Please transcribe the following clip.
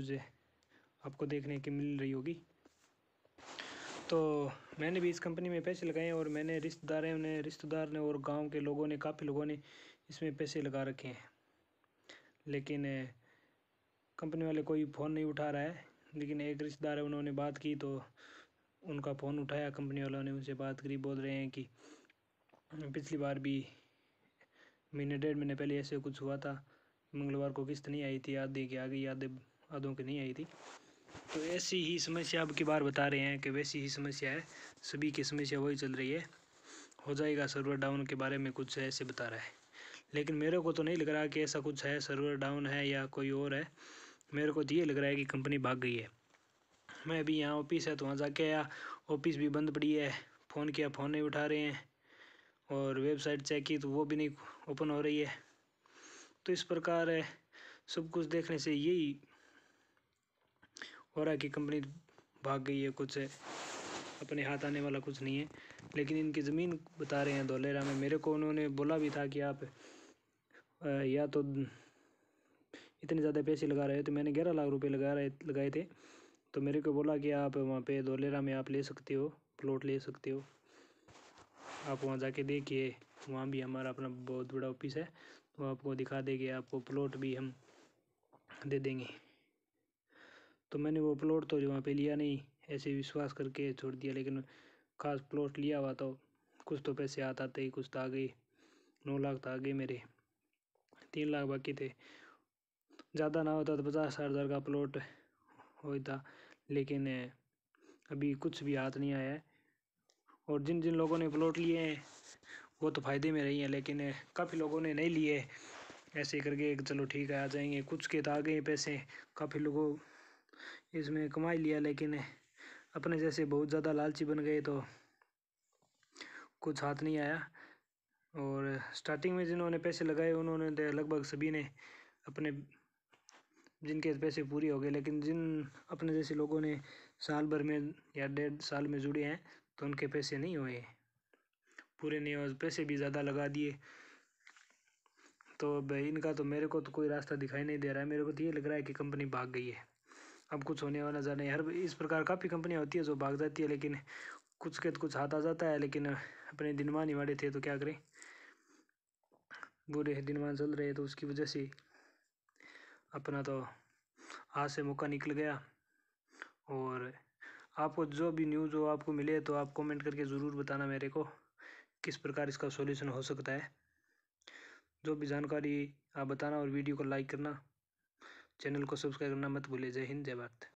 videos आपको देखने की मिल रही होगी तो मैंने भी इस कंपनी में पैसे लगाए और मैंने रिश्तेदार हैं उन्हें रिश्तेदार ने और गांव के लोगों ने काफ़ी लोगों ने इसमें पैसे लगा रखे हैं लेकिन कंपनी वाले कोई फ़ोन नहीं उठा रहा है लेकिन एक रिश्तेदार है उन्होंने बात की तो उनका फ़ोन उठाया कंपनी वालों ने उनसे बात करी बोल रहे हैं कि पिछली बार भी महीने डेढ़ महीने पहले ऐसे कुछ हुआ था मंगलवार को किस्त नहीं आई थी याद दे के आ गई याद आधों की नहीं आई थी तो ऐसी ही समस्या अब की बार बता रहे हैं कि वैसी ही समस्या है सभी की समस्या वही चल रही है हो जाएगा सर्वर डाउन के बारे में कुछ ऐसे बता रहा है लेकिन मेरे को तो नहीं लग रहा कि ऐसा कुछ है सर्वर डाउन है या कोई और है मेरे को तो ये लग रहा है कि कंपनी भाग गई है मैं अभी यहाँ ऑफिस है तो वहाँ जाके आया ऑफिस भी बंद पड़ी है फ़ोन किया फ़ोन नहीं उठा रहे हैं और वेबसाइट चेक की तो वो भी नहीं ओपन हो रही है तो इस प्रकार है सब कुछ देखने से यही हो रहा है कि कंपनी भाग गई है कुछ है अपने हाथ आने वाला कुछ नहीं है लेकिन इनकी ज़मीन बता रहे हैं धोलेरा में मेरे को उन्होंने बोला भी था कि आप या तो इतने ज़्यादा पैसे लगा रहे हो तो मैंने ग्यारह लाख रुपये लगा रहे लगाए थे तो मेरे को बोला कि आप वहाँ पे धोलेरा में आप ले सकते हो प्लॉट ले सकते हो आप वहाँ जाके देखिए वहाँ भी हमारा अपना बहुत बड़ा ऑफिस है तो आपको दिखा देंगे आपको प्लॉट भी हम दे देंगे तो मैंने वो प्लॉट तो वहाँ पे लिया नहीं ऐसे विश्वास करके छोड़ दिया लेकिन खास प्लॉट लिया हुआ तो कुछ तो पैसे आता थे ही कुछ तो आ गए नौ लाख तो आ गए मेरे तीन लाख बाकी थे ज़्यादा ना होता तो पचास हज़ार का प्लॉट होता लेकिन अभी कुछ भी हाथ नहीं आया और जिन जिन लोगों ने प्लॉट लिए हैं वो तो फ़ायदे में रही हैं लेकिन काफ़ी लोगों ने नहीं लिए ऐसे करके चलो ठीक है आ जाएंगे कुछ के तो आ गए पैसे काफ़ी लोगों इसमें कमा ही लिया लेकिन अपने जैसे बहुत ज़्यादा लालची बन गए तो कुछ हाथ नहीं आया और स्टार्टिंग में जिन्होंने पैसे लगाए उन्होंने तो लगभग सभी ने अपने जिनके पैसे पूरे हो गए लेकिन जिन अपने जैसे लोगों ने साल भर में या डेढ़ साल में जुड़े हैं तो उनके पैसे नहीं हुए पूरे नहीं हुए पैसे भी ज़्यादा लगा दिए तो भाई इनका तो मेरे को तो कोई रास्ता दिखाई नहीं दे रहा है मेरे को तो ये लग रहा है कि कंपनी भाग गई है अब कुछ होने वाला जाने नहीं हर इस प्रकार काफ़ी कंपनियाँ होती है जो भाग जाती है लेकिन कुछ के तो कुछ हाथ आ जाता है लेकिन अपने दिनमान ही वाले थे तो क्या करें बुरे दिनमान चल रहे तो उसकी वजह से अपना तो हाथ से मौका निकल गया और आपको जो भी न्यूज़ हो आपको मिले तो आप कमेंट करके ज़रूर बताना मेरे को किस प्रकार इसका सॉल्यूशन हो सकता है जो भी जानकारी आप बताना और वीडियो को लाइक करना चैनल को सब्सक्राइब करना मत भूलिए जय हिंद जय भारत